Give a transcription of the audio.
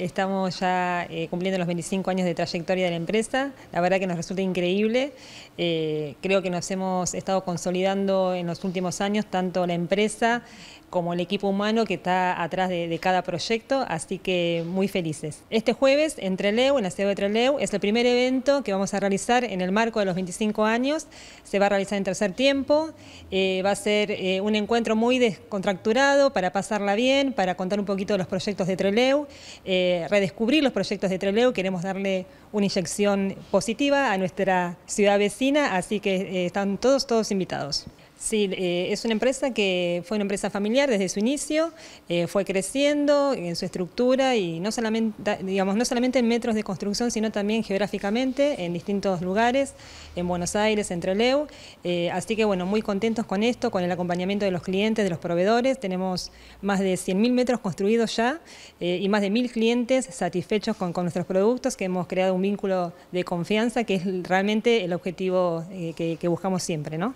Estamos ya eh, cumpliendo los 25 años de trayectoria de la empresa. La verdad que nos resulta increíble. Eh, creo que nos hemos estado consolidando en los últimos años, tanto la empresa como el equipo humano que está atrás de, cada proyecto, así que muy felices. Este jueves en Treleu, en la ciudad de Treleu, es el primer evento que vamos a realizar en el marco de los 25 años. Se va a realizar en tercer tiempo. Eh, va a ser un encuentro muy descontracturado para pasarla bien, para contar un poquito de los proyectos de Treleu redescubrir los proyectos de Trelew, queremos darle una inyección positiva a nuestra ciudad vecina, así que eh, están todos, todos invitados. Sí, eh, es una empresa que fue una empresa familiar desde su inicio, eh, fue creciendo en su estructura y no solamente, digamos, no solamente en metros de construcción, sino también geográficamente en distintos lugares, en Buenos Aires, en Trelew. Eh, así que bueno, muy contentos con esto, con el acompañamiento de los clientes, de los proveedores. Tenemos más de 100.000 metros construidos ya y más de 1.000 clientes satisfechos con, nuestros productos, que hemos creado un vínculo de confianza, que es realmente el objetivo que, que buscamos siempre, ¿no?